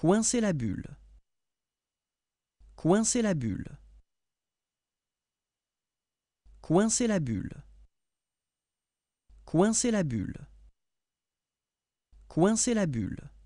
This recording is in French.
Coincer la bulle. Coincer la bulle. Coincer la bulle. Coincer la bulle. Coincer la bulle.